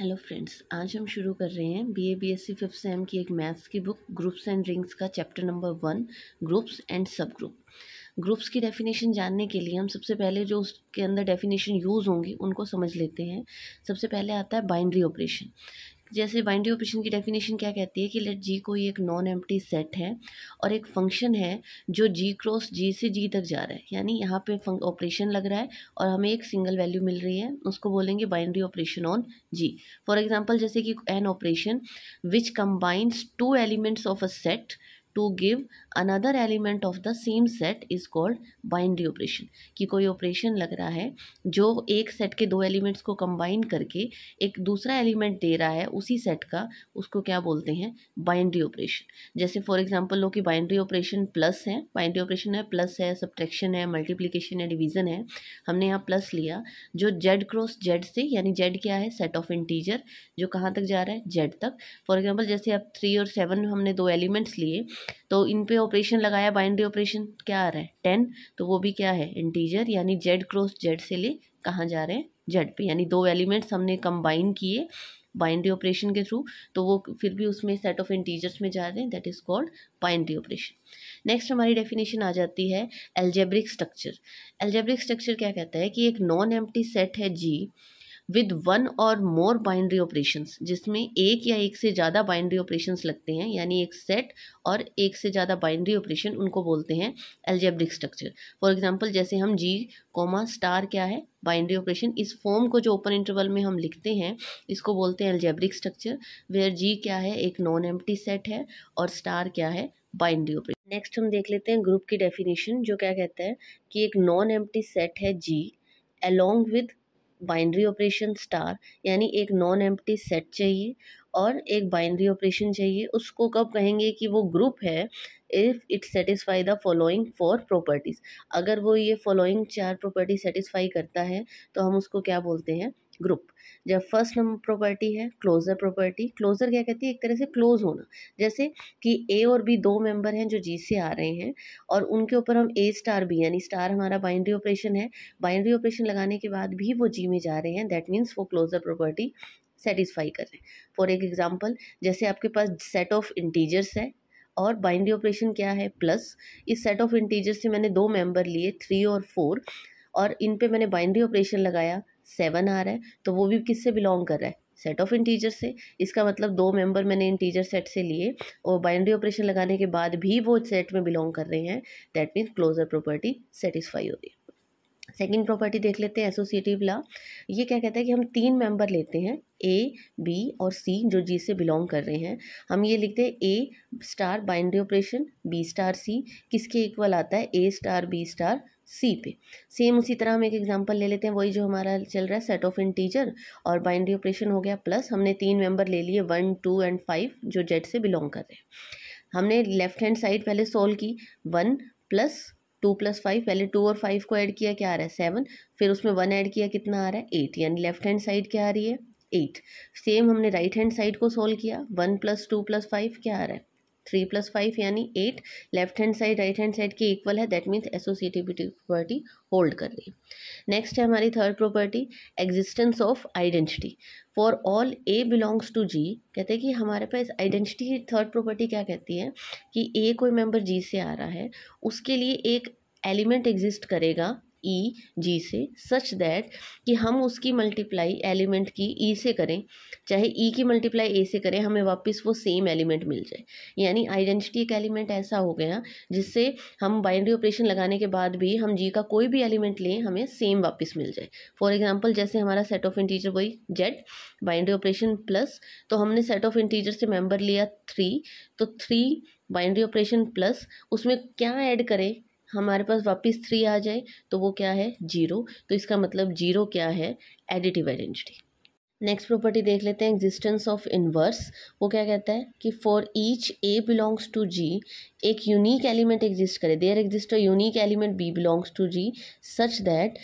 Hello friends आज हम शुरू कर रहे हैं बीए बीएससी फिफ्थ सेम की एक मैथ्स की बुक ग्रुप्स एंड रिंग्स का chapter number one groups and subgroup groups की डेफिनेशन जानने के लिए हम सबसे पहले जो उसके अंदर डेफिनेशन यूज़ होंगी उनको समझ लेते हैं सबसे पहले आता है बाइंड्री ऑपरेशन जैसे बाइंडिंग ऑपरेशन की डेफिनेशन क्या कहती है कि लेट जी कोई एक नॉन एम्प्टी सेट है और एक फंक्शन है जो जी क्रॉस जी से जी तक जा रहा है यानी यहाँ पे ऑपरेशन लग रहा है और हमें एक सिंगल वैल्यू मिल रही है उसको बोलेंगे binary operation on G for example जैसे कि an operation which combines two elements of a set to give another element of the same set is called binary operation कि कोई ऑपरेशन लग रहा है जो एक सेट के दो एलिमेंट्स को कंबाइन करके एक दूसरा एलिमेंट दे रहा है उसी सेट का उसको क्या बोलते हैं बाइंड्री ऑपरेशन जैसे फॉर एग्जांपल लो कि बाइंड्री ऑपरेशन प्लस है बाइंड्री ऑपरेशन है प्लस है सब्ट्रैक्शन है मल्टीप्लीकेशन है डिविजन है हमने यहाँ प्लस लिया जो जेड क्रॉस जेड से यानी जेड क्या है सेट ऑफ इंटीजर जो कहाँ तक जा रहा है जेड तक फॉर एग्जाम्पल जैसे अब थ्री और सेवन हमने दो एलिमेंट्स लिए तो इन पे ऑपरेशन लगाया बाइनरी ऑपरेशन क्या आ रहा है टेन तो वो भी क्या है इंटीजर यानी जेड क्रॉस जेड से ले कहाँ जा रहे हैं जेड पे यानी दो एलिमेंट्स हमने कंबाइन किए बाइनरी ऑपरेशन के थ्रू तो वो फिर भी उसमें सेट ऑफ इंटीजर्स में जा रहे हैं that is called binary operation next हमारी डेफिनेशन आ जाती है एल्जेब्रिक स्ट्रक्चर एल्जेब्रिक स्ट्रक्चर क्या कहता है कि एक नॉन एम्प्टी सेट है जी विद वन और मोर बाइंड्री ऑपरेशंस जिसमें एक या एक से ज़्यादा बाइंड्री ऑपरेशंस लगते हैं यानी एक सेट और एक से ज़्यादा बाइंड्री ऑपरेशन उनको बोलते हैं एल्जेब्रिक स्ट्रक्चर फॉर एग्जांपल जैसे हम जी कॉमा स्टार क्या है बाइंड्री ऑपरेशन इस फॉर्म को जो ओपन इंटरवल में हम लिखते हैं इसको बोलते हैं एल्जेब्रिक स्ट्रक्चर वेयर जी क्या है एक नॉन टी सेट है और स्टार क्या है बाइंड्री ऑपरेशन नेक्स्ट हम देख लेते हैं ग्रुप की डेफिनेशन जो क्या कहता है कि एक नॉन टी सेट है G along with binary operation star यानी एक नॉन एम्प्टी सेट चाहिए और एक बाइनरी ऑपरेशन चाहिए उसको कब कहेंगे कि वो ग्रुप है if it satisfy the following four properties अगर वो ये फॉलोइंग चार प्रॉपर्टी सेटिस्फाई करता है तो हम उसको क्या बोलते हैं ग्रुप जब फर्स्ट नंबर प्रॉपर्टी है क्लोजर प्रॉपर्टी क्लोजर क्या कहती है एक तरह से क्लोज होना जैसे कि ए और बी दो मेंबर हैं जो जी से आ रहे हैं और उनके ऊपर हम ए स्टार बी यानी स्टार हमारा बाइंड्री ऑपरेशन है बाइंड्री ऑपरेशन लगाने के बाद भी वो जी में जा रहे हैं दैट मीन्स वो क्लोजर प्रॉपर्टी सेटिस्फाई कर रहे हैं फॉर एक एग्जाम्पल जैसे आपके पास सेट ऑफ इंटीजर्स है और बाइंड्री ऑपरेशन क्या है प्लस इस सेट ऑफ इंटीजर्स से मैंने दो मेंबर लिए थ्री और फोर और इन पे मैंने बाइंड्री ऑपरेशन लगाया सेवन आ रहा है तो वो भी किससे बिलोंग कर रहा है सेट ऑफ इंटीजर से इसका मतलब दो मेंबर मैंने इंटीजर सेट से लिए और बाइनरी ऑपरेशन लगाने के बाद भी वो सेट में बिलोंग कर रहे हैं that means closure property satisfy हो रही है सेकेंड प्रॉपर्टी देख लेते हैं एसोसिएटिव लॉ ये क्या कहता है कि हम तीन मेंबर लेते हैं ए बी और सी जो जी से बिलोंग कर रहे हैं हम ये लिखते हैं a star binary operation b star c किसके इक्वल आता है a star b star c पे सेम उसी तरह हम एक एग्जांपल ले लेते हैं वही जो हमारा चल रहा है सेट ऑफ इंटीजर और बाइनरी ऑपरेशन हो गया प्लस हमने तीन मेंबर ले लिए वन टू एंड फाइव जो जेड से बिलोंग कर रहे हैं हमने लेफ्ट हैंड साइड पहले सोल्व की one plus two plus five पहले टू और फाइव को ऐड किया क्या आ रहा है सेवन फिर उसमें वन ऐड किया कितना आ रहा है एट यानी लेफ्ट हैंड साइड क्या आ रही है एट सेम हमने राइट हैंड साइड को सोल्व किया one plus two plus five क्या आ रहा है थ्री प्लस फाइव यानी eight left hand side right hand side की इक्वल है that means associativity property hold कर रही है नेक्स्ट है हमारी third property existence of identity for all a belongs to G कहते हैं कि हमारे पास आइडेंटिटी थर्ड प्रॉपर्टी क्या कहती है कि ए कोई मेम्बर जी से आ रहा है उसके लिए एक एलिमेंट एग्जिस्ट करेगा ई e, जी से सच दैट कि हम उसकी मल्टीप्लाई एलिमेंट की ई e से करें चाहे ई e की मल्टीप्लाई ए से करें हमें वापस वो सेम एलिमेंट मिल जाए यानी आइडेंटिटी एक एलिमेंट ऐसा हो गया जिससे हम बाइंड्री ऑपरेशन लगाने के बाद भी हम जी का कोई भी एलिमेंट लें हमें सेम वापस मिल जाए फॉर एग्जाम्पल जैसे हमारा सेट ऑफ इंटीजर वही जेड बाइंड्री ऑपरेशन प्लस तो हमने सेट ऑफ इंटीजर से मेम्बर लिया थ्री तो थ्री बाइंड्री ऑपरेशन प्लस उसमें क्या ऐड करें हमारे पास वापस थ्री आ जाए तो वो क्या है जीरो तो इसका मतलब जीरो क्या है एडिटिव आइडेंटिटी नेक्स्ट प्रॉपर्टी देख लेते हैं एग्जिस्टेंस ऑफ इनवर्स वो क्या कहता है कि for each a belongs to G एक यूनिक एलिमेंट एग्जिस्ट करे there exist a unique element b belongs to G such that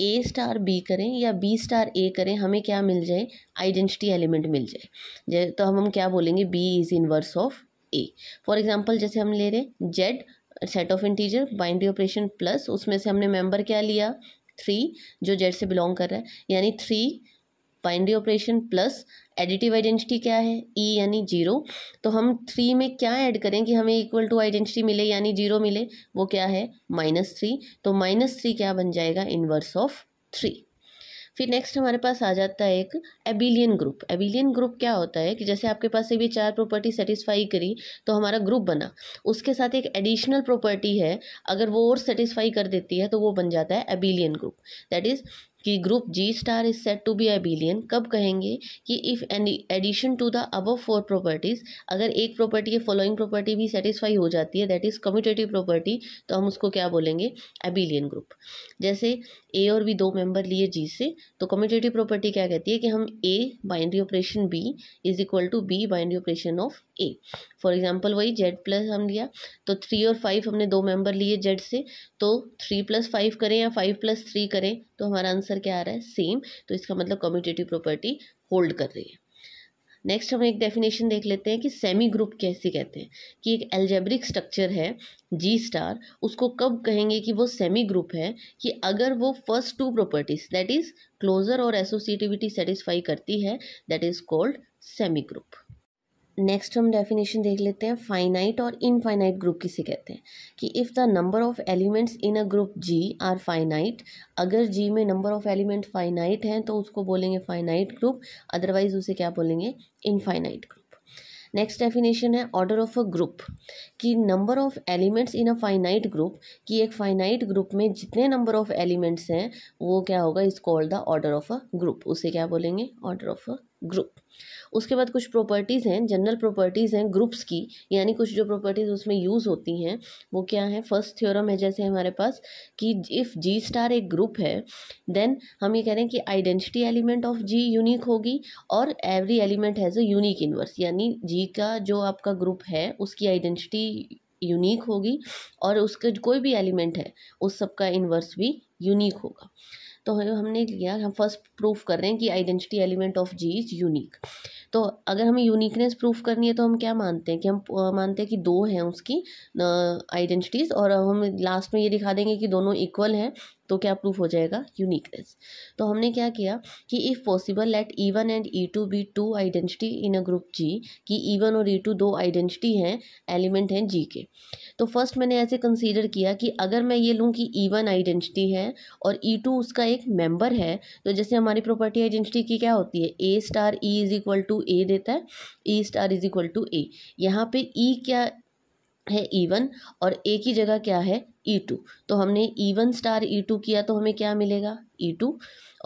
a star b करें या बी स्टार ए करें हमें क्या मिल जाए आइडेंटिटी एलिमेंट मिल जाए तो हम हम क्या बोलेंगे b is inverse of a for example जैसे हम ले रहे हैं Z set of integer binary operation plus उसमें से हमने मेंबर क्या लिया थ्री जो जेड से बिलोंग कर रहा है यानी three binary operation plus additive identity क्या है ई e यानी जीरो तो हम थ्री में क्या ऐड करें कि हमें इक्वल टू आइडेंटिटी मिले यानी जीरो मिले वो क्या है माइनस थ्री तो माइनस थ्री क्या बन जाएगा इनवर्स ऑफ थ्री फिर नेक्स्ट हमारे पास आ जाता है एक एबिलियन ग्रुप एबिलियन ग्रुप क्या होता है कि जैसे आपके पास से भी चार प्रॉपर्टी सेटिस्फाई करी तो हमारा ग्रुप बना उसके साथ एक एडिशनल प्रॉपर्टी है अगर वो और सेटिस्फाई कर देती है तो वो बन जाता है एबिलियन ग्रुप दैट इज़ कि group G star is set to be abelian कब कहेंगे कि if addition to the above four properties अगर एक प्रॉपर्टी के फॉलोइंग प्रॉपर्टी भी सेटिस्फाई हो जाती है दैट इज़ कम्यूटेटिव प्रॉपर्टी तो हम उसको क्या बोलेंगे एबिलियन ग्रुप जैसे ए और बी दो मेंबर लिए जी से तो कम्यूटेटिव प्रॉपर्टी क्या कहती है कि हम a binary operation b is equal to b binary operation of a for example वही जेड प्लस हम लिया तो थ्री और फाइव हमने दो मेंबर लिए जेड से तो थ्री प्लस फाइव करें या फाइव प्लस थ्री करें तो हमारा आंसर क्या आ रहा है सेम तो इसका मतलब कम्यूटेटिव प्रॉपर्टी होल्ड कर रही है नेक्स्ट हम एक डेफिनेशन देख लेते हैं कि सेमी ग्रुप कैसे कहते हैं कि एक एल्जेब्रिक स्ट्रक्चर है जी स्टार उसको कब कहेंगे कि वो सेमी ग्रुप है कि अगर वो first two properties that is closure और एसोसिएटिविटी सेटिस्फाई करती है that is called semi group next हम डेफिनेशन देख लेते हैं फाइनाइट और इनफाइनाइट ग्रुप किसे कहते हैं कि if the number of elements in a group G are finite अगर जी में नंबर ऑफ एलिमेंट फाइनाइट हैं तो उसको बोलेंगे फाइनाइट ग्रुप अदरवाइज उसे क्या बोलेंगे इनफाइनाइट ग्रुप नेक्स्ट डेफिनेशन है ऑर्डर ऑफ अ ग्रुप कि number of elements in a finite group कि एक फाइनाइट ग्रुप में जितने नंबर ऑफ एलिमेंट्स हैं वो क्या होगा is called the order of a group उसे क्या बोलेंगे ऑर्डर ऑफ अ ग्रुप उसके बाद कुछ प्रॉपर्टीज़ हैं जनरल प्रॉपर्टीज़ हैं ग्रुप्स की यानी कुछ जो प्रॉपर्टीज़ उसमें यूज़ होती हैं वो क्या है फर्स्ट थ्योरम है जैसे हमारे पास कि इफ़ जी स्टार एक ग्रुप है देन हम ये कह रहे हैं कि identity element of G unique होगी और every element has a unique inverse यानी जी का जो आपका ग्रुप है उसकी आइडेंटिटी यूनिक होगी और उसका कोई भी एलिमेंट है उस सबका इनवर्स भी यूनिक होगा तो हमने लिया हम फर्स्ट प्रूफ कर रहे हैं कि identity element of G is unique तो अगर हमें यूनिकनेस प्रूफ करनी है तो हम क्या मानते हैं कि हम मानते हैं कि दो हैं उसकी आइडेंटिटीज़ और हम लास्ट में ये दिखा देंगे कि दोनों इक्वल हैं तो क्या प्रूफ हो जाएगा यूनिकनेस तो हमने क्या किया कि if possible let e one and e two be two identity in a group G कि ई e वन और ई e टू दो आइडेंटिटी हैं एलिमेंट हैं जी के तो फर्स्ट मैंने ऐसे कंसीडर किया कि अगर मैं ये लूँ कि ई वन आइडेंटिटी है और ई e टू उसका एक मेंबर है तो जैसे हमारी प्रॉपर्टी आइडेंटिटी की क्या होती है a star e is equal to a देता है e star is equal to a यहाँ पर ई क्या है ई e वन और एक ही जगह क्या है ई e टू तो हमने e one star e two किया तो हमें क्या मिलेगा ई e टू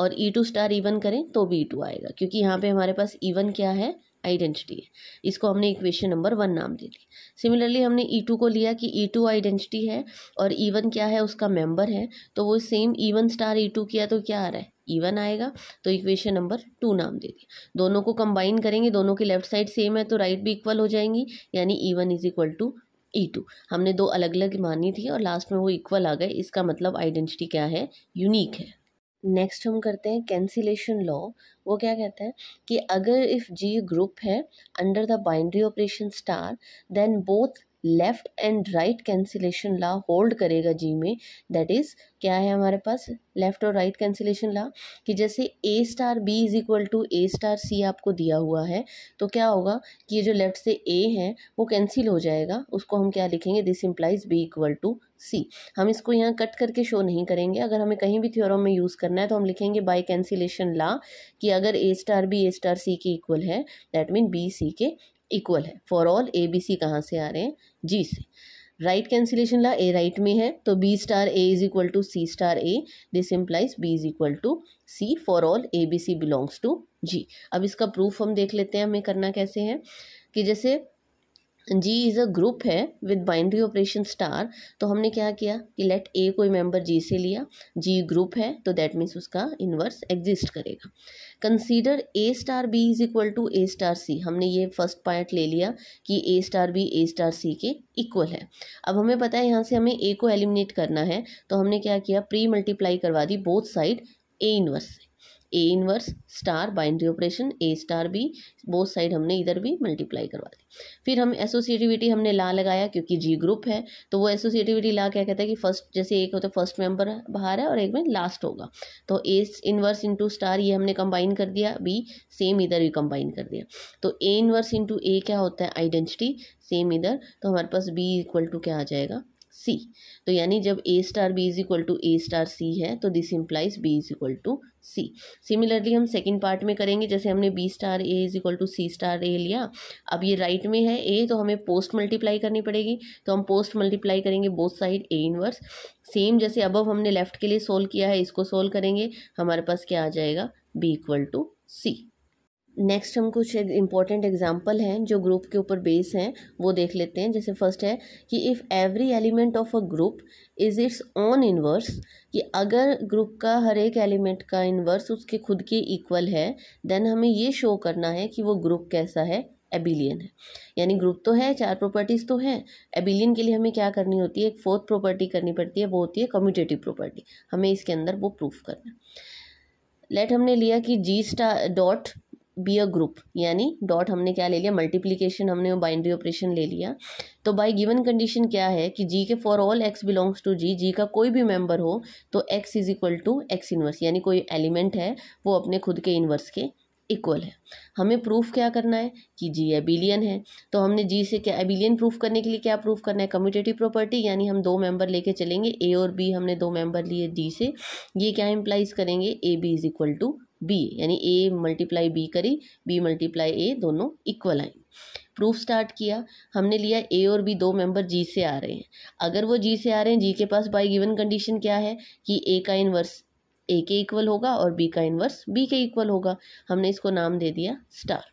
और e two star e one करें तो भी ई टू आएगा क्योंकि यहाँ पे हमारे पास ई वन क्या है आइडेंटिटी है इसको हमने इक्वेशन नंबर वन नाम दे दिया सिमिलरली हमने ई टू को लिया कि ई टू आइडेंटिटी है और ई वन क्या है उसका मेम्बर है तो वो same e one star e two किया तो क्या आ रहा है ई वन आएगा तो इक्वेशन नंबर टू नाम दे दिया दोनों को कंबाइन करेंगे दोनों की लेफ्ट साइड सेम है तो राइट भी इक्वल हो जाएंगी यानी e one is equal to e two हमने दो अलग अलग मानी थी और लास्ट में वो इक्वल आ गए इसका मतलब आइडेंटिटी क्या है यूनिक है नेक्स्ट हम करते हैं कैंसिलेशन लॉ वो क्या कहता है कि अगर इफ़ जी ग्रुप है under the binary operation star then both left and right cancellation law hold करेगा जी में दैट इज़ क्या है हमारे पास लेफ़्ट और राइट कैंसिलेशन ला कि जैसे a star b is equal to a star c आपको दिया हुआ है तो क्या होगा कि ये जो लेफ़्ट से ए है वो कैंसिल हो जाएगा उसको हम क्या लिखेंगे this implies b equal to c हम इसको यहाँ कट करके शो नहीं करेंगे अगर हमें कहीं भी थ्योरम में यूज़ करना है तो हम लिखेंगे बाय कैंसिलेशन ला कि अगर a star b a star c के इक्वल है दैट मीन बी सी के इक्वल है for all A B C कहाँ से आ रहे हैं जी से right cancellation law a right में है तो B star A is equal to C star A this implies B is equal to C for all A B C belongs to G अब इसका प्रूफ हम देख लेते हैं हमें करना कैसे है कि जैसे जी इज़ अ ग्रुप है विद बाइंड्री ऑपरेशन स्टार तो हमने क्या किया कि लेट ए कोई मेंबर जी से लिया जी ग्रुप है तो दैट मीन्स उसका इन्वर्स एग्जिस्ट करेगा consider a star b is equal to a star c हमने ये फर्स्ट पॉइंट ले लिया कि a star b a star c के इक्वल है अब हमें पता है यहाँ से हमें ए को एलिमिनेट करना है तो हमने क्या किया प्री मल्टीप्लाई करवा दी बोथ साइड ए इन्वर्स से a inverse star binary operation a star b both side हमने इधर भी मल्टीप्लाई करवा दी फिर हम एसोसिएटिविटी हमने ला लगाया क्योंकि जी ग्रुप है तो वो एसोसिएटिविटी ला क्या कहता है कि फर्स्ट जैसे एक होता है फर्स्ट मेंबर बाहर है और एक में लास्ट होगा तो ए इनवर्स इंटू स्टार ये हमने कंबाइन कर दिया बी सेम इधर भी कंबाइन कर दिया तो ए इनवर्स इंटू ए क्या होता है आइडेंटिटी सेम इधर तो हमारे पास बी इक्वल टू क्या आ जाएगा सी तो यानी जब a star b is equal to a star c है तो this implies B is equal to c similarly हम सेकेंड पार्ट में करेंगे जैसे हमने b star A is equal to C star a लिया अब ये राइट right में है ए तो हमें पोस्ट मल्टीप्लाई करनी पड़ेगी तो हम पोस्ट मल्टीप्लाई करेंगे both side a inverse same जैसे अबव हमने लेफ्ट के लिए सोल्व किया है इसको सोल्व करेंगे हमारे पास क्या आ जाएगा b equal to c next हम कुछ इंपॉर्टेंट एग्जाम्पल हैं जो ग्रुप के ऊपर बेस हैं वो देख लेते हैं जैसे फर्स्ट है कि if every element of a group is its own inverse कि अगर ग्रुप का हर एक एलिमेंट का इनवर्स उसके खुद के इक्वल है देन हमें ये शो करना है कि वो ग्रुप कैसा है एबिलियन है यानी ग्रुप तो है चार प्रॉपर्टीज़ तो हैं एबिलियन के लिए हमें क्या करनी होती है एक फोर्थ प्रॉपर्टी करनी पड़ती है वो होती है कम्यूटेटिव प्रॉपर्टी हमें इसके अंदर वो प्रूफ करना लेट हमने लिया कि G star dot be a group यानी डॉट हमने क्या ले लिया मल्टीप्लीकेशन हमने बाइंड्री ऑपरेशन ले लिया तो बाय गिवन कंडीशन क्या है कि जी के for all x belongs to G G का कोई भी मेंबर हो तो x is equal to x inverse यानी कोई एलिमेंट है वो अपने खुद के इनवर्स के इक्वल है हमें प्रूफ क्या करना है कि जी एबिलियन है तो हमने जी से क्या एबिलियन प्रूफ करने के लिए क्या प्रूफ करना है कम्यूटेटिव प्रॉपर्टी यानी हम दो मेंबर लेके चलेंगे ए और बी हमने दो मेंबर लिए जी से ये क्या इम्प्लाइज करेंगे a b is equal to b यानी ए मल्टीप्लाई बी करी बी मल्टीप्लाई ए दोनों इक्वल आए प्रूफ स्टार्ट किया हमने लिया ए और बी दो मेंबर जी से आ रहे हैं अगर वो जी से आ रहे हैं जी के पास बाई गिवन कंडीशन क्या है कि ए का इनवर्स ए के इक्वल होगा और बी का इनवर्स बी के इक्वल होगा हमने इसको नाम दे दिया स्टार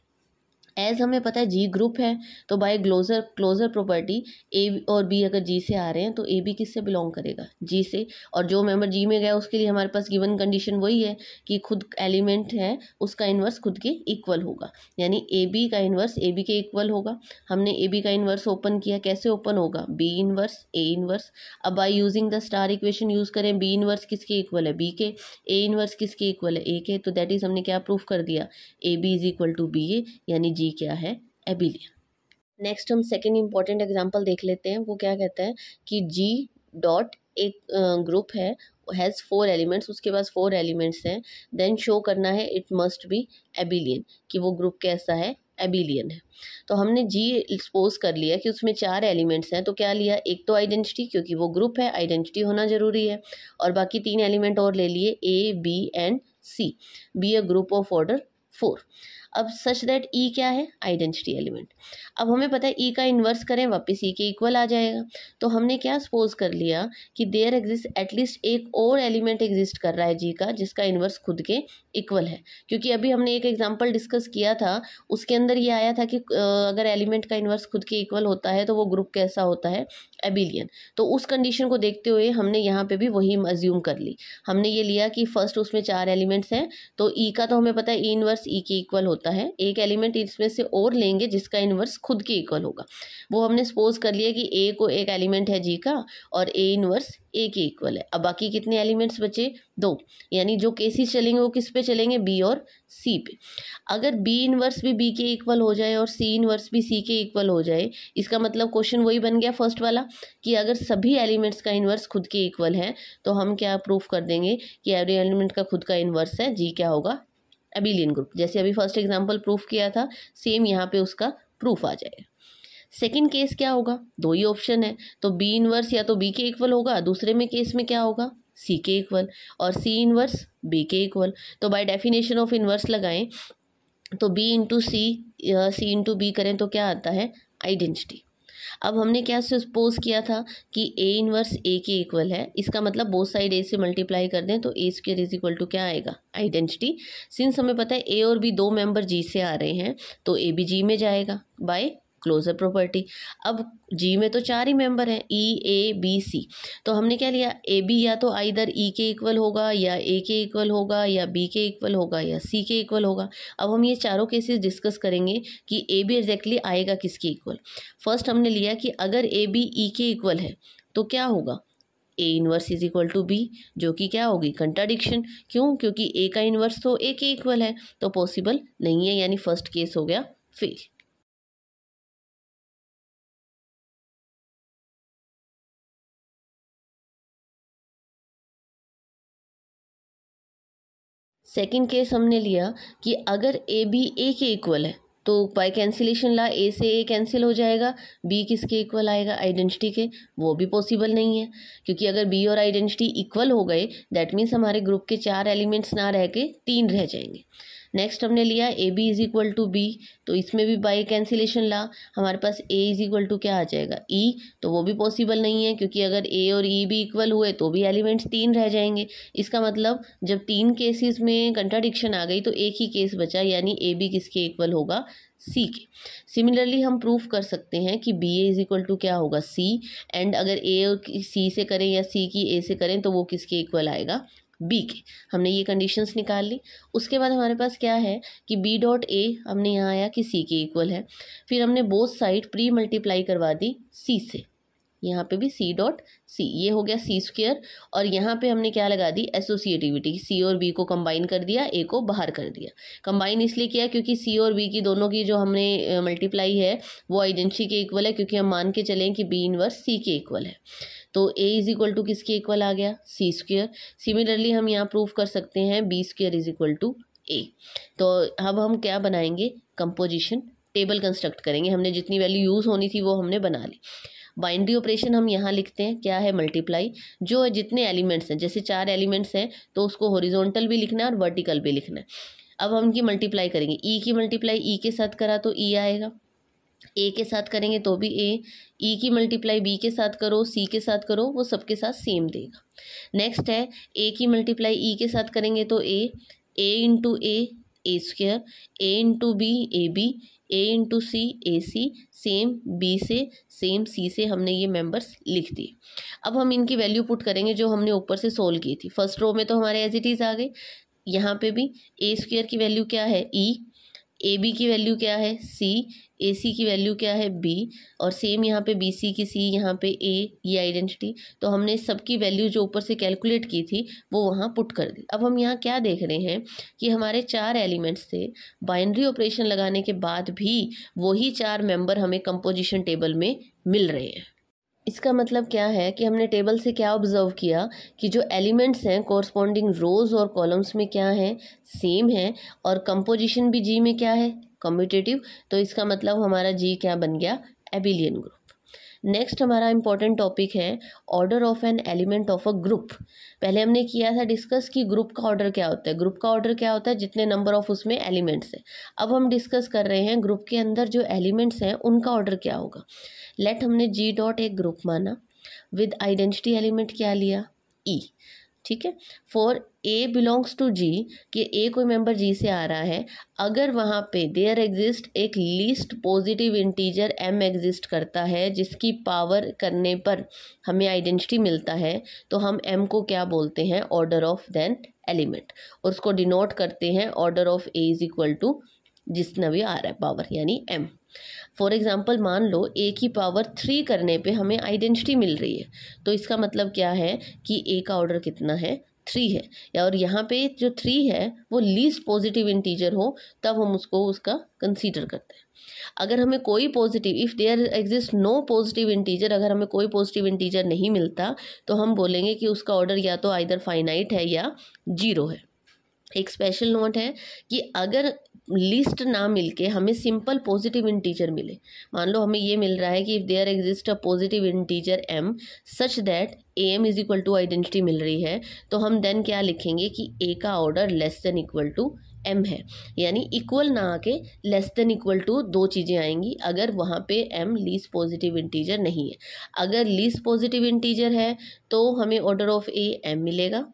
एज हमें पता है जी ग्रुप है तो by closure closure property a और बी अगर जी से आ रहे हैं तो ए बी किससे बिलोंग करेगा जी से और जो मेंबर जी में गया उसके लिए हमारे पास गिवन कंडीशन वही है कि खुद एलिमेंट है उसका इन्वर्स खुद के इक्वल होगा यानी ए बी का इन्वर्स ए बी के इक्वल होगा हमने ए बी का इन्वर्स ओपन किया कैसे ओपन होगा बी इन्वर्स ए इन्वर्स अब by using the star equation use करें बी इन्वर्स किसके इक्वल है बी के ए इन्वर्स किसके इक्वल है ए के तो दैट इज़ हमने क्या प्रूफ कर दिया a b is equal to b a यानी जी जी क्या है एबिलियन नेक्स्ट हम सेकेंड इम्पॉर्टेंट एग्जाम्पल देख लेते हैं वो क्या कहता है कि जी डॉट एक ग्रुप है हैज़ फोर एलिमेंट्स उसके पास फोर एलिमेंट्स हैं देन शो करना है इट मस्ट बी एबिलियन कि वो ग्रुप कैसा है एबिलियन है तो हमने जी एक्सपोज कर लिया कि उसमें चार एलिमेंट्स हैं तो क्या लिया एक तो आइडेंटिटी क्योंकि वो ग्रुप है आइडेंटिटी होना ज़रूरी है और बाकी तीन एलिमेंट और ले लिए a b and c be a group of order four अब सच दैट ई क्या है आइडेंटिटी एलिमेंट अब हमें पता है ई e का इन्वर्स करें वापस ई e के इक्वल आ जाएगा तो हमने क्या सपोज कर लिया कि देयर एग्जिस्ट एटलीस्ट एक और एलिमेंट एग्जिस्ट कर रहा है जी का जिसका इन्वर्स खुद के इक्वल है क्योंकि अभी हमने एक एग्जाम्पल डिस्कस किया था उसके अंदर ये आया था कि अगर एलिमेंट का इन्वर्स खुद के इक्वल होता है तो वो ग्रुप कैसा होता है एबिलियन तो उस कंडीशन को देखते हुए हमने यहाँ पे भी वही अज्यूम कर ली हमने ये लिया कि फर्स्ट उसमें चार एलिमेंट्स हैं तो ई e का तो हमें पता है ई इनवर्स ई के इक्वल होता है होता है एक एलिमेंट इसमें से और लेंगे जिसका इन्वर्स खुद के इक्वल होगा वो हमने सपोज कर लिया कि ए को एक एलिमेंट है जी का और ए इन्वर्स ए के इक्वल है अब बाकी कितने एलिमेंट्स बचे दो यानी जो केसेस चलेंगे वो किस पे चलेंगे बी और सी पे अगर बी इन्वर्स भी बी के इक्वल हो जाए और सी इन्वर्स भी सी के इक्वल हो जाए इसका मतलब क्वेश्चन वही बन गया फर्स्ट वाला कि अगर सभी एलिमेंट्स का इन्वर्स खुद के इक्वल है तो हम क्या प्रूफ कर देंगे कि एवरी एलिमेंट का खुद का इन्वर्स है जी क्या होगा एबिलियन ग्रुप जैसे अभी फर्स्ट एग्जाम्पल प्रूफ किया था सेम यहाँ पे उसका प्रूफ आ जाएगा सेकेंड केस क्या होगा दो ही ऑप्शन है तो बी इनवर्स या तो बी के इक्वल होगा दूसरे में केस में क्या होगा सी के इक्वल और सी इनवर्स बी के इक्वल तो बाय डेफिनेशन ऑफ इनवर्स लगाएं तो B into C C into B करें तो क्या आता है आइडेंटिटी अब हमने क्या सपोज किया था कि ए इनवर्स ए के इक्वल है इसका मतलब बोथ साइड ए से मल्टीप्लाई कर दें तो a square is equal to क्या आएगा आइडेंटिटी सिंस हमें पता है ए और बी दो मेंबर जी से आ रहे हैं तो ए बी जी में जाएगा बाय क्लोजर प्रॉपर्टी अब जी में तो चार ही मेंबर हैं ई ए बी सी तो हमने क्या लिया ए बी या तो आइधर ई e के इक्वल होगा या ए के इक्वल होगा या बी के इक्वल होगा या सी के इक्वल होगा अब हम ये चारों केसेस डिस्कस करेंगे कि ए बी एग्जैक्टली आएगा किसके इक्वल फर्स्ट हमने लिया कि अगर ए बी ई के इक्वल है तो क्या होगा a inverse is equal to b जो कि क्या होगी कंट्राडिक्शन क्यों क्योंकि ए का इनवर्स तो ए के इक्वल है तो पॉसिबल नहीं है यानी फर्स्ट केस हो गया फेल सेकेंड केस हमने लिया कि अगर ए बी ए के इक्वल है तो बाय कैंसिलेशन ला ए से ए कैंसिल हो जाएगा बी किसके इक्वल आएगा आइडेंटिटी के वो भी पॉसिबल नहीं है क्योंकि अगर बी और आइडेंटिटी इक्वल हो गए दैट मीन्स हमारे ग्रुप के चार एलिमेंट्स ना रह के तीन रह जाएंगे नेक्स्ट हमने लिया a b is equal to b तो इसमें भी बाई कैंसिलेशन ला हमारे पास ए इज इक्वल टू क्या आ जाएगा ई e, तो वो भी पॉसिबल नहीं है क्योंकि अगर ए और ई e भी इक्वल हुए तो भी एलिमेंट्स तीन रह जाएंगे इसका मतलब जब तीन केसेस में कंट्राडिक्शन आ गई तो एक ही केस बचा यानी ए बी किसके इक्वल होगा सी के सिमिलरली हम प्रूफ कर सकते हैं कि B A is equal to क्या होगा सी एंड अगर ए और सी से करें या सी की ए से करें तो वो किसके इक्वल आएगा बी के हमने ये कंडीशंस निकाल ली उसके बाद हमारे पास क्या है कि बी डॉट ए हमने यहाँ आया कि सी के इक्वल है फिर हमने बोथ साइड प्री मल्टीप्लाई करवा दी सी से यहाँ पे भी सी डॉट सी ये हो गया सी स्क्वेयर और यहाँ पे हमने क्या लगा दी एसोसिएटिविटी सी और बी को कंबाइन कर दिया ए को बाहर कर दिया कंबाइन इसलिए किया क्योंकि सी और बी की दोनों की जो हमने मल्टीप्लाई है वो आइडेंटिटी के इक्वल है क्योंकि हम मान के चलें कि बी इनवर्स सी के इक्वल है तो ए इज इक्वल टू किसके इक्वल आ गया सी स्क्वेयर सिमिलरली हम यहाँ प्रूव कर सकते हैं b square is equal to a तो अब हम क्या बनाएंगे कंपोजिशन टेबल कंस्ट्रक्ट करेंगे हमने जितनी वैल्यू यूज़ होनी थी वो हमने बना ली बाइंड्री ऑपरेशन हम यहाँ लिखते हैं क्या है मल्टीप्लाई जो जितने एलिमेंट्स हैं जैसे चार एलिमेंट्स हैं तो उसको हॉरिजॉन्टल भी लिखना है और वर्टिकल भी लिखना है अब हम की मल्टीप्लाई करेंगे ई e की मल्टीप्लाई ई e के साथ करा तो ई e आएगा ए के साथ करेंगे तो भी ए ई e की मल्टीप्लाई बी के साथ करो सी के साथ करो वो सबके साथ सेम देगा नेक्स्ट है ए की मल्टीप्लाई ई e के साथ करेंगे तो a a into a a square a into b a b a into c a c same b से सेम सी से हमने ये मेंबर्स लिख दिए अब हम इनकी वैल्यू पुट करेंगे जो हमने ऊपर से सोल्व की थी फर्स्ट रो में तो हमारे एज इट इज़ आ गए यहाँ पे भी ए स्क्वेयर की वैल्यू क्या है ई ए बी की वैल्यू क्या है सी ए सी की वैल्यू क्या है बी और सेम यहाँ पे बी सी की सी यहाँ पे ए ये आइडेंटिटी तो हमने सबकी वैल्यू जो ऊपर से कैलकुलेट की थी वो वहाँ पुट कर दी अब हम यहाँ क्या देख रहे हैं कि हमारे चार एलिमेंट्स थे बाइनरी ऑपरेशन लगाने के बाद भी वही चार मेंबर हमें कंपोजिशन टेबल में मिल रहे हैं इसका मतलब क्या है कि हमने टेबल से क्या ऑब्जर्व किया कि जो एलिमेंट्स हैं कोरस्पॉन्डिंग रोज़ और कॉलम्स में क्या हैं सेम है और कंपोजिशन भी जी में क्या है कम्यूटेटिव तो इसका मतलब हमारा जी क्या बन गया एबिलियन ग्रुप नेक्स्ट हमारा इंपॉर्टेंट टॉपिक है order of an element of a group पहले हमने किया था डिस्कस कि ग्रुप का ऑर्डर क्या होता है ग्रुप का ऑर्डर क्या होता है जितने नंबर ऑफ उसमें एलिमेंट्स हैं अब हम डिस्कस कर रहे हैं ग्रुप के अंदर जो एलिमेंट्स हैं उनका ऑर्डर क्या होगा लेट हमने जी डॉट एक ग्रुप माना विद आइडेंटिटी एलिमेंट क्या लिया ई e. ठीक है for a belongs to G कि ए कोई मेंबर जी से आ रहा है अगर वहाँ पे देयर एग्जिस्ट एक least positive integer m exist करता है जिसकी पावर करने पर हमें आइडेंटिटी मिलता है तो हम एम को क्या बोलते हैं ऑर्डर ऑफ देन एलिमेंट और उसको डिनोट करते हैं order of a is equal to जिसना भी आ रहा है पावर यानी एम फॉर एग्ज़ाम्पल मान लो ए की पावर थ्री करने पे हमें आइडेंटिटी मिल रही है तो इसका मतलब क्या है कि ए का ऑर्डर कितना है थ्री है या और यहाँ पे जो थ्री है वो लीस्ट पॉजिटिव इंटीजर हो तब हम उसको उसका कंसीडर करते हैं अगर हमें कोई positive if there exist no positive integer अगर हमें कोई पॉजिटिव इंटीजर नहीं मिलता तो हम बोलेंगे कि उसका ऑर्डर या तो आइधर फाइनाइट है या जीरो है एक स्पेशल नोट है कि अगर लिस्ट ना मिलके हमें सिंपल पॉजिटिव इंटीजर मिले मान लो हमें ये मिल रहा है कि if there exist a positive integer m such that a m is equal to identity मिल रही है तो हम देन क्या लिखेंगे कि ए का order less than equal to m है यानी इक्वल ना आके लेस देन इक्वल टू दो चीज़ें आएंगी अगर वहाँ पे एम लीस पॉजिटिव इंटीजर नहीं है अगर लीस पॉजिटिव इंटीजर है तो हमें ऑर्डर ऑफ ए एम मिलेगा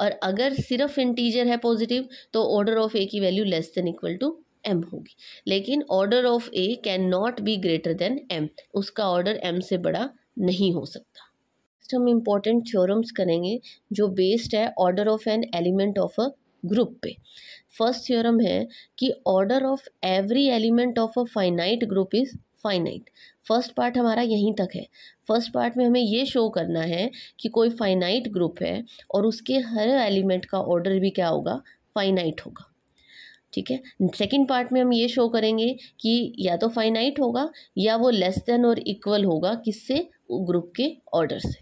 और अगर सिर्फ इंटीजर है पॉजिटिव तो ऑर्डर ऑफ ए की value less than equal to m होगी लेकिन order of a can not be greater than m उसका ऑर्डर एम से बड़ा नहीं हो सकता नेक्स्ट हम इम्पॉर्टेंट थ्योरम्स करेंगे जो बेस्ड है order of an element of a group पे फर्स्ट थ्योरम है कि order of every element of a finite group is finite first part हमारा यहीं तक है फर्स्ट पार्ट में हमें ये शो करना है कि कोई फाइनाइट ग्रुप है और उसके हर एलिमेंट का ऑर्डर भी क्या होगा फाइनाइट होगा ठीक है सेकंड पार्ट में हम ये शो करेंगे कि या तो फाइनाइट होगा या वो लेस देन और इक्वल होगा किससे ग्रुप के ऑर्डर से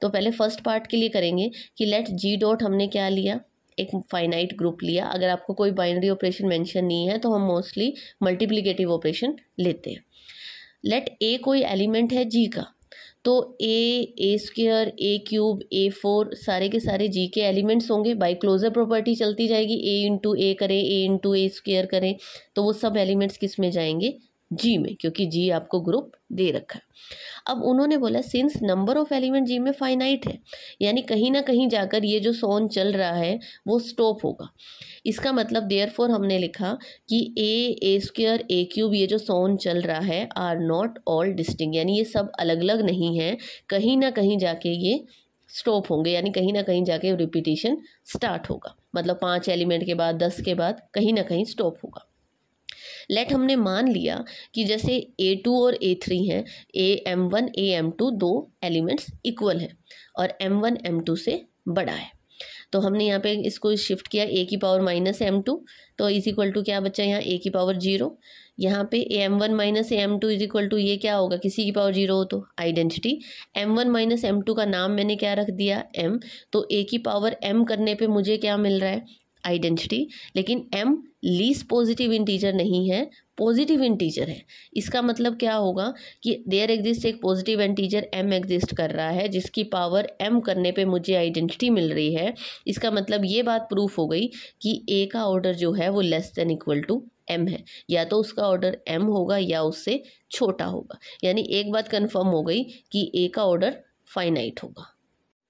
तो पहले फर्स्ट पार्ट के लिए करेंगे कि लेट जी डॉट हमने क्या लिया एक फाइनाइट ग्रुप लिया अगर आपको कोई बाइनरी ऑपरेशन मेंशन नहीं है तो हम मोस्टली मल्टीप्लिकेटिव ऑपरेशन लेते हैं लेट ए कोई एलिमेंट है जी का तो a a square a cube a four सारे के सारे जी के एलिमेंट्स होंगे बाई क्लोजर प्रॉपर्टी चलती जाएगी ए इंटू ए करें ए इंटू ए स्क्र करें तो वो सब एलिमेंट्स किस में जाएंगे जी में क्योंकि जी आपको ग्रुप दे रखा है अब उन्होंने बोला since number of element G में फाइनाइट है यानी कहीं ना कहीं जाकर ये जो सोन चल रहा है वो स्टॉप होगा इसका मतलब देयर हमने लिखा कि ए ए स्क्र ए क्यूब ये जो सोन चल रहा है आर नॉट ऑल डिस्टिंग यानी ये सब अलग अलग नहीं है कहीं ना कहीं जाके ये स्टॉप होंगे यानी कहीं ना कहीं जाके रिपीटेशन स्टार्ट होगा मतलब पांच एलिमेंट के बाद दस के बाद कहीं ना कहीं स्टॉप होगा लेट हमने मान लिया कि जैसे ए टू और ए थ्री हैं a m one a m two दो एलिमेंट्स इक्वल हैं और एम वन एम टू से बड़ा है तो हमने यहाँ पे इसको शिफ्ट किया ए की पावर माइनस एम टू तो इज इक्वल टू क्या बच्चा यहाँ ए की पावर जीरो यहाँ पे a m one minus a m two is equal to ये क्या होगा किसी की पावर जीरो हो तो identity m one minus m two का नाम मैंने क्या रख दिया एम तो ए की पावर एम करने पे मुझे क्या मिल रहा है आइडेंटिटी लेकिन एम लीस पॉजिटिव इंटीजर नहीं है पॉजिटिव इंटीजर है इसका मतलब क्या होगा कि देयर एग्जिस्ट एक पॉजिटिव इंटीजर एम एग्जिस्ट कर रहा है जिसकी पावर एम करने पे मुझे आइडेंटिटी मिल रही है इसका मतलब ये बात प्रूफ हो गई कि ए का ऑर्डर जो है वो less than equal to m है या तो उसका ऑर्डर एम होगा या उससे छोटा होगा यानी एक बात कन्फर्म हो गई कि ए का ऑर्डर फाइनाइट होगा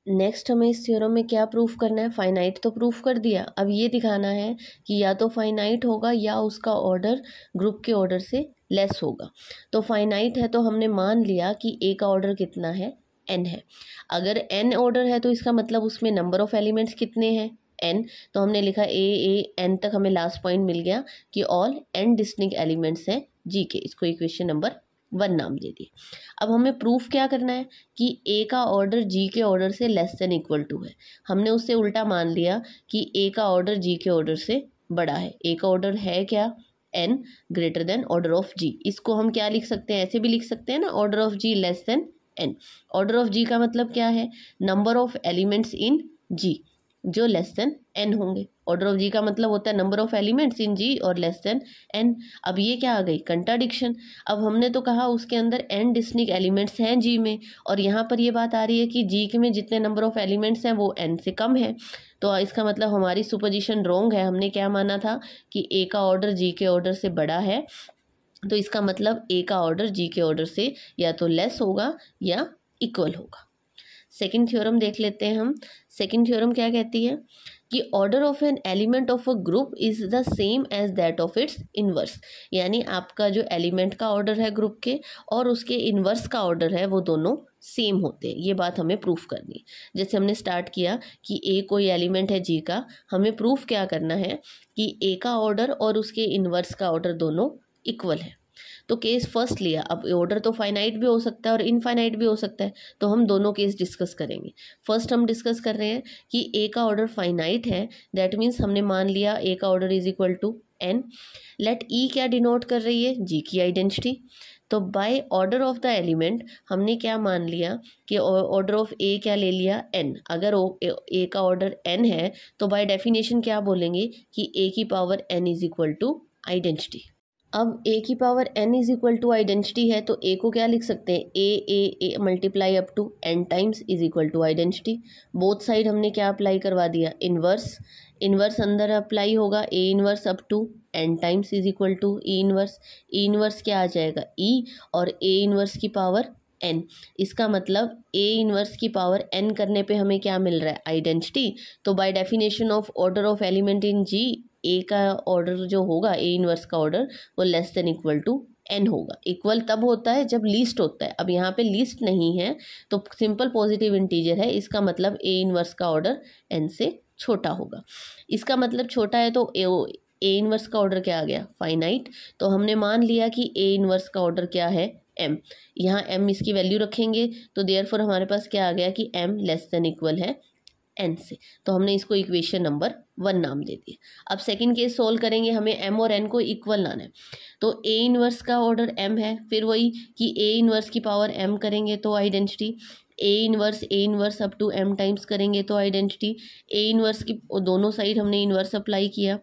नेक्स्ट हमें इस थ्योरम में क्या प्रूफ करना है फाइनाइट तो प्रूफ कर दिया अब ये दिखाना है कि या तो फाइनाइट होगा या उसका ऑर्डर ग्रुप के ऑर्डर से लेस होगा तो फाइनाइट है तो हमने मान लिया कि ए का ऑर्डर कितना है एन है अगर एन ऑर्डर है तो इसका मतलब उसमें नंबर ऑफ एलिमेंट्स कितने हैं एन तो हमने लिखा ए ए एन तक हमें लास्ट पॉइंट मिल गया कि ऑल एन डिस्टिंग एलिमेंट्स हैं जी के इसको इक्वेशन नंबर वन नाम दे दिए अब हमें प्रूफ क्या करना है कि ए का ऑर्डर जी के ऑर्डर से लेस देन इक्वल टू है हमने उससे उल्टा मान लिया कि ए का ऑर्डर जी के ऑर्डर से बड़ा है ए का ऑर्डर है क्या n greater than order of G इसको हम क्या लिख सकते हैं ऐसे भी लिख सकते हैं ना order of G less than n order of G का मतलब क्या है number of elements in G जो लेस देन एन होंगे ऑर्डर ऑफ जी का मतलब होता है number of elements in G और लेस देन एन अब ये क्या आ गई कंट्राडिक्शन अब हमने तो कहा उसके अंदर एन डिस्निक एलिमेंट्स हैं जी में और यहाँ पर ये बात आ रही है कि जी के में जितने नंबर ऑफ एलिमेंट्स हैं वो एन से कम है तो इसका मतलब हमारी सुपोजिशन रोंग है हमने क्या माना था कि ए का ऑर्डर जी के ऑर्डर से बड़ा है तो इसका मतलब ए का ऑर्डर जी के ऑर्डर से या तो लेस होगा या इक्वल होगा सेकेंड थ्योरम देख लेते हैं हम सेकेंड थ्योरम क्या कहती है कि order of an element of a group is the same as that of its inverse यानी आपका जो एलिमेंट का ऑर्डर है ग्रुप के और उसके इन्वर्स का ऑर्डर है वो दोनों सेम होते हैं ये बात हमें प्रूफ करनी जैसे हमने स्टार्ट किया कि ए कोई एलिमेंट है जी का हमें प्रूफ क्या करना है कि ए का ऑर्डर और उसके इनवर्स का ऑर्डर दोनों इक्वल है तो केस फर्स्ट लिया अब ऑर्डर तो फाइनाइट भी हो सकता है और इनफाइनाइट भी हो सकता है तो हम दोनों केस डिस्कस करेंगे फर्स्ट हम डिस्कस कर रहे हैं कि ए का ऑर्डर फाइनाइट है दैट मीन्स हमने मान लिया ए का order is equal to n let e क्या डिनोट कर रही है जी की आइडेंटिटी तो by order of the element हमने क्या मान लिया कि ऑर्डर ऑफ ए क्या ले लिया एन अगर ए का ऑर्डर एन है तो बाय डेफिनेशन क्या बोलेंगे कि ए की power n is equal to identity अब ए की power n is equal to identity है तो ए को क्या लिख सकते हैं a a a multiply up to n times is equal to identity both side हमने क्या अप्लाई करवा दिया इनवर्स इनवर्स अंदर अप्लाई होगा a inverse up to n times is equal to e inverse e inverse क्या आ जाएगा e e और ए इनवर्स की पावर एन इसका मतलब ए इनवर्स की पावर एन करने पे हमें क्या मिल रहा है आइडेंटिटी तो by definition of order of element in G a का ऑर्डर जो होगा ए इनवर्स का ऑर्डर वो less than equal to n होगा इक्वल तब होता है जब लीस्ट होता है अब यहाँ पे लीस्ट नहीं है तो सिंपल पॉजिटिव इंटीजर है इसका मतलब ए इनवर्स का ऑर्डर एन से छोटा होगा इसका मतलब छोटा है तो ए ए इनवर्स का ऑर्डर क्या आ गया फाइनाइट तो हमने मान लिया कि ए इनवर्स का ऑर्डर क्या है एम यहाँ एम इसकी वैल्यू रखेंगे तो देयर हमारे पास क्या आ गया कि एम लेस देन इक्वल है एन से तो हमने इसको इक्वेशन नंबर वन नाम दे दिया अब सेकंड केस सोल्व करेंगे हमें एम और एन को इक्वल लाना है तो ए इनवर्स का ऑर्डर एम है फिर वही कि ए इनवर्स की पावर एम करेंगे तो identity a inverse a inverse up to m times करेंगे तो आइडेंटिटी ए इनवर्स की दोनों साइड हमने इनवर्स अप्लाई किया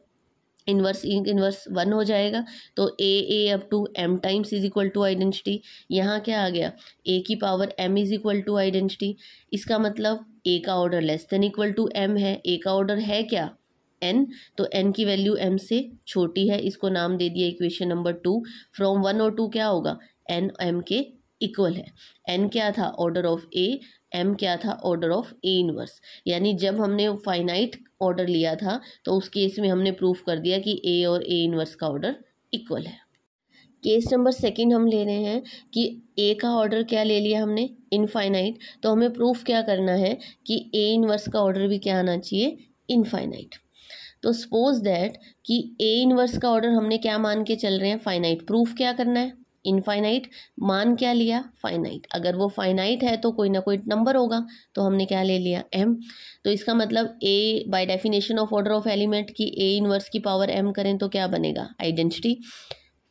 इनवर्स इनवर्स वन हो जाएगा तो a a up to m times is equal to identity यहाँ क्या आ गया ए की power m is equal to identity इसका मतलब ए का order less than equal to m है ए का ऑर्डर है क्या एन तो एन की वैल्यू एम से छोटी है इसको नाम दे दिया equation number two from one और टू क्या होगा एन एम के इक्वल है एन क्या था ऑर्डर ऑफ ए एम क्या था ऑर्डर ऑफ ए इनवर्स यानी जब हमने फाइनाइट ऑर्डर लिया था तो उस केस में हमने प्रूफ कर दिया कि ए और ए इनवर्स का ऑर्डर इक्वल है केस नंबर सेकंड हम ले रहे हैं कि ए का ऑर्डर क्या ले लिया हमने इनफाइनाइट तो हमें प्रूफ क्या करना है कि ए इनवर्स का ऑर्डर भी क्या आना चाहिए इनफाइनाइट तो सपोज दैट कि ए इनवर्स का ऑर्डर हमने क्या मान के चल रहे हैं फाइनाइट प्रूफ क्या करना है इनफाइनाइट मान क्या लिया फाइनाइट अगर वो फाइनाइट है तो कोई ना कोई नंबर होगा तो हमने क्या ले लिया एम तो इसका मतलब a by definition of order of element की ए इनवर्स की पावर एम करें तो क्या बनेगा आइडेंटिटी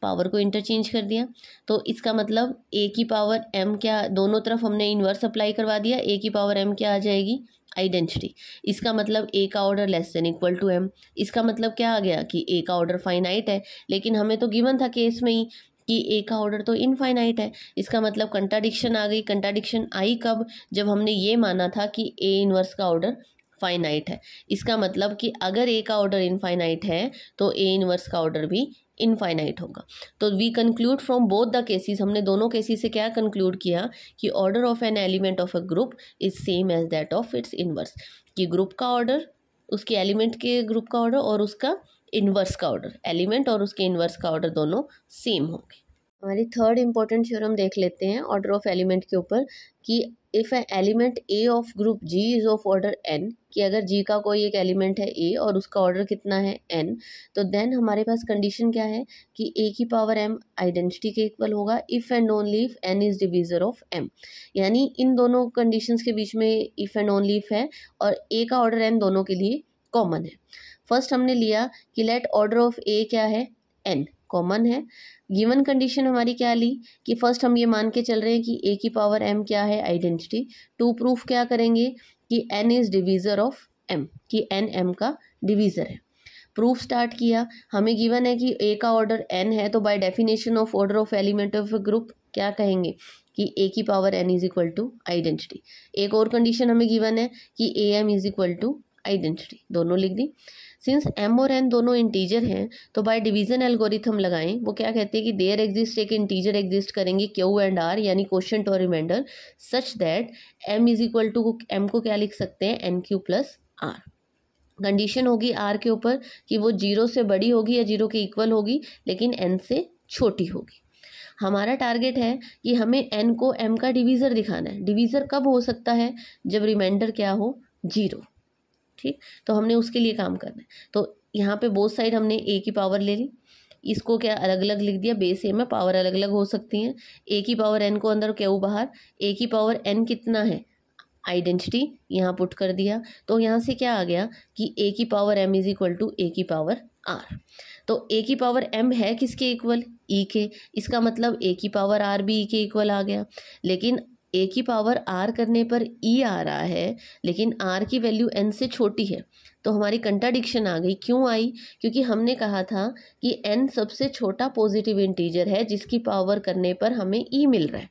पावर को इंटरचेंज कर दिया तो इसका मतलब ए की पावर एम क्या दोनों तरफ हमने इन्वर्स अप्लाई करवा दिया ए की पावर एम क्या आ जाएगी आइडेंटिटी इसका मतलब ए का order less than equal to m इसका मतलब क्या आ गया कि ए का ऑर्डर फाइनाइट है लेकिन हमें तो गिवन था केस में ही कि ए का ऑर्डर तो इनफाइनाइट है इसका मतलब कंट्राडिक्शन आ गई कंट्राडिक्शन आई कब जब हमने ये माना था कि ए इनवर्स का ऑर्डर फाइनाइट है इसका मतलब कि अगर ए का ऑर्डर इनफाइनाइट है तो ए इनवर्स का ऑर्डर भी इनफाइनाइट होगा तो we conclude from both the cases हमने दोनों केसेस से क्या कंक्लूड किया कि order of an element of a group is same as that of its inverse कि ग्रुप का ऑर्डर उसके एलिमेंट के ग्रुप का ऑर्डर और उसका इन्वर्स का ऑर्डर एलिमेंट और उसके इन्वर्स का ऑर्डर दोनों सेम होंगे हमारी थर्ड इम्पोर्टेंट थ्योरम देख लेते हैं ऑर्डर ऑफ एलिमेंट के ऊपर कि if a element a of group G is of order n कि अगर जी का कोई एक एलिमेंट है ए और उसका ऑर्डर कितना है एन तो देन हमारे पास कंडीशन क्या है कि ए की पावर एम आइडेंटिटी के इक्वल होगा if and only if n is divisor of m यानी इन दोनों कंडीशंस के बीच में इफ़ एंड ओनली इफ है और ए का ऑर्डर एन दोनों के लिए कॉमन है फर्स्ट हमने लिया कि लेट ऑर्डर ऑफ ए क्या है एन कॉमन है गिवन कंडीशन हमारी क्या ली कि फर्स्ट हम ये मान के चल रहे हैं कि ए की पावर एम क्या है आइडेंटिटी टू प्रूफ क्या करेंगे कि n is divisor of m कि एन एम का डिवीज़र है प्रूफ स्टार्ट किया हमें गिवन है कि ए का ऑर्डर एन है तो by definition of order of element of group क्या कहेंगे कि ए की power n is equal to identity एक और कंडीशन हमें गिवन है कि a m is equal to identity दोनों लिख दी सिंस एम और एन दोनों इंटीजर हैं तो बाय डिवीजन एल्गोरिथम लगाएं वो क्या कहते हैं कि देयर एग्जिस्ट एक इंटीजर एग्जिस्ट करेंगे क्यू एंड आर यानी क्वेश्चन और reminder such that m is equal to m को क्या लिख सकते हैं n q plus r condition होगी आर के ऊपर कि वो जीरो से बड़ी होगी या जीरो के इक्वल होगी लेकिन एन से छोटी होगी हमारा टारगेट है कि हमें एन को एम का डिवीज़र दिखाना है डिवीज़र कब हो सकता है जब रिमाइंडर क्या हो जीरो ठीक तो हमने उसके लिए काम करना है तो यहाँ पे बोथ साइड हमने ए की पावर ले ली इसको क्या अलग अलग लिख दिया बेस ए में पावर अलग अलग हो सकती हैं ए की पावर एन को अंदर क्यू बाहर ए की पावर एन कितना है आइडेंटिटी यहाँ पुट कर दिया तो यहाँ से क्या आ गया कि ए की power m is equal to a की पावर आर तो ए की पावर एम है किसके इक्वल ई e के इसका मतलब ए की पावर आर भी ई e के इक्वल आ गया लेकिन ए की पावर आर करने पर ई e आ रहा है लेकिन आर की वैल्यू एन से छोटी है तो हमारी कंट्राडिक्शन आ गई क्यों आई क्योंकि हमने कहा था कि एन सबसे छोटा पॉजिटिव इंटीजर है जिसकी पावर करने पर हमें ई e मिल रहा है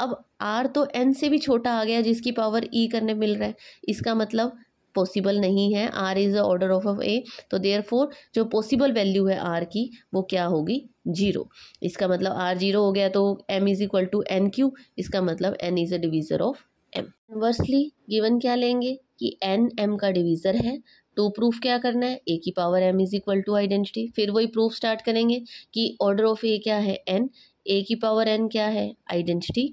अब आर तो एन से भी छोटा आ गया जिसकी पावर ई e करने मिल रहा है इसका मतलब पॉसिबल नहीं है r is the order of of a तो देयर फोर जो पॉसिबल वैल्यू है आर की वो क्या होगी जीरो इसका मतलब आर जीरो हो गया तो m is equal to n q इसका मतलब n is a divisor of m inversely given क्या लेंगे कि एन एम का डिवीज़र है तो प्रूफ क्या करना है ए की power m is equal to identity फिर वही प्रूफ स्टार्ट करेंगे कि ऑर्डर ऑफ ए क्या है एन ए की पावर एन क्या है आइडेंटिटी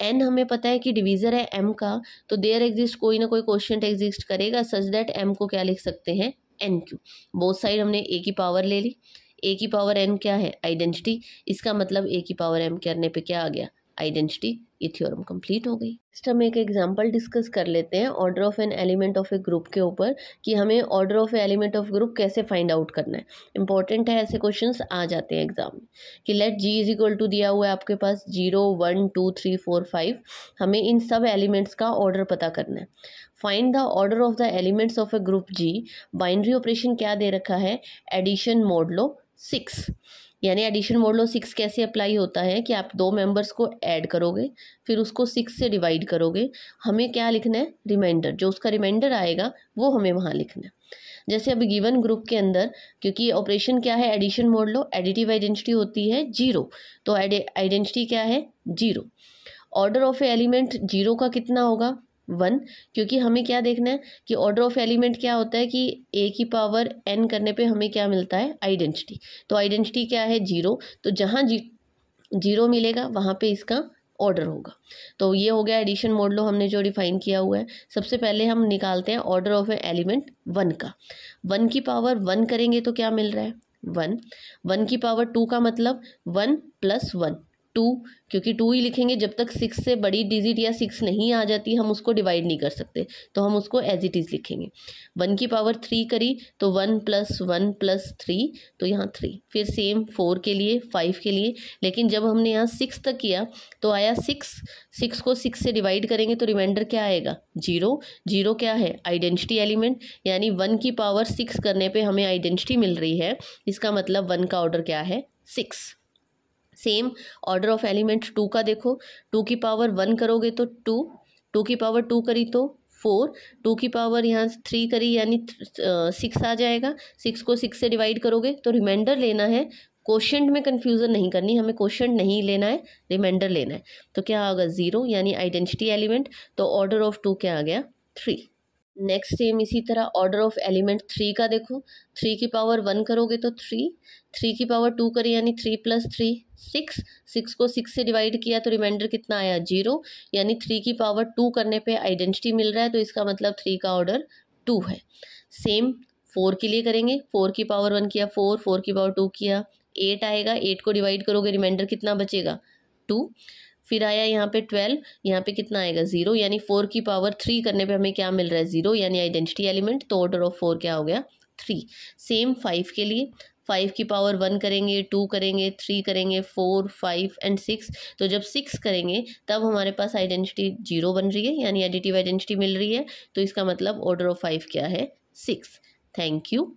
एन हमें पता है कि डिवीज़र है एम का तो देयर एग्जिस्ट कोई ना कोई क्वेश्चन एग्जिस्ट करेगा सच दैट एम को क्या लिख सकते हैं एन क्यू बोथ साइड हमने ए की पावर ले ली ए की पावर एम क्या है आइडेंटिटी इसका मतलब ए की पावर एम करने पे क्या आ गया आइडेंटिटी ये थ्योरम कंप्लीट हो गई नेक्स्ट हम एक एग्जांपल डिस्कस कर लेते हैं order of an element of a group के ऊपर कि हमें order of element of group कैसे फाइंड आउट करना है इंपॉर्टेंट है ऐसे क्वेश्चन आ जाते हैं एग्जाम में कि let G is equal to दिया हुआ है आपके पास zero one two three four five हमें इन सब एलिमेंट्स का ऑर्डर पता करना है find the order of the elements of a group G binary operation क्या दे रखा है एडिशन मोडलो सिक्स यानी एडिशन लो सिक्स कैसे अप्लाई होता है कि आप दो मेंबर्स को ऐड करोगे फिर उसको सिक्स से डिवाइड करोगे हमें क्या लिखना है रिमाइंडर जो उसका रिमाइंडर आएगा वो हमें वहाँ लिखना है जैसे अब गिवन ग्रुप के अंदर क्योंकि ऑपरेशन क्या है addition modulo additive identity होती है जीरो तो आइडेंटिटी क्या है zero order of element zero का कितना होगा वन क्योंकि हमें क्या देखना है कि ऑर्डर ऑफ एलिमेंट क्या होता है कि ए की पावर एन करने पे हमें क्या मिलता है आइडेंटिटी तो आइडेंटिटी क्या है जीरो तो जहाँ जी जीरो मिलेगा वहाँ पे इसका ऑर्डर होगा तो ये हो गया एडिशन मॉडलो हमने जो डिफाइन किया हुआ है सबसे पहले हम निकालते हैं ऑर्डर ऑफ एलिमेंट वन का वन की पावर वन करेंगे तो क्या मिल रहा है वन वन की पावर टू का मतलब वन प्लस वन टू क्योंकि टू ही लिखेंगे जब तक सिक्स से बड़ी डिजिट या सिक्स नहीं आ जाती हम उसको डिवाइड नहीं कर सकते तो हम उसको एज इट इज़ लिखेंगे वन की पावर थ्री करी तो one plus one plus three तो यहाँ थ्री फिर सेम फोर के लिए फाइव के लिए लेकिन जब हमने यहाँ सिक्स तक किया तो आया सिक्स सिक्स को सिक्स से डिवाइड करेंगे तो रिमाइंडर क्या आएगा जीरो जीरो क्या है आइडेंटिटी एलिमेंट यानी वन की पावर सिक्स करने पर हमें आइडेंटिटी मिल रही है इसका मतलब वन का ऑर्डर क्या है six same order of element two का देखो टू की पावर वन करोगे तो टू टू की पावर टू करी तो फोर टू की पावर यहाँ थ्री करी यानी सिक्स आ जाएगा सिक्स को सिक्स से डिवाइड करोगे तो रिमाइंडर लेना है क्वेश्चन में कन्फ्यूज़न नहीं करनी हमें क्वेश्चन नहीं लेना है रिमाइंडर लेना है तो क्या होगा ज़ीरो यानी आइडेंटिटी एलिमेंट तो ऑर्डर ऑफ टू क्या आ गया थ्री नेक्स्ट सेम इसी तरह ऑर्डर ऑफ एलिमेंट थ्री का देखो थ्री की पावर वन करोगे तो थ्री थ्री की पावर टू करें यानी three plus three six six को सिक्स से डिवाइड किया तो रिमाइंडर कितना आया जीरो यानी थ्री की पावर टू करने पे आइडेंटिटी मिल रहा है तो इसका मतलब थ्री का ऑर्डर टू है सेम फोर के लिए करेंगे फोर की पावर वन किया फोर फोर की पावर टू किया एट आएगा एट को डिवाइड करोगे रिमाइंडर कितना बचेगा टू फिर आया यहाँ पे ट्वेल्व यहाँ पे कितना आएगा ज़ीरो यानी फोर की पावर थ्री करने पे हमें क्या मिल रहा है ज़ीरो यानी आइडेंटिटी एलिमेंट तो ऑर्डर ऑफ फोर क्या हो गया थ्री सेम फाइव के लिए फाइव की पावर वन करेंगे टू करेंगे थ्री करेंगे फोर फाइव एंड सिक्स तो जब सिक्स करेंगे तब हमारे पास आइडेंटिटी जीरो बन रही है यानी एडिटिव आइडेंटिटी मिल रही है तो इसका मतलब ऑर्डर ऑफ फाइव क्या है सिक्स थैंक यू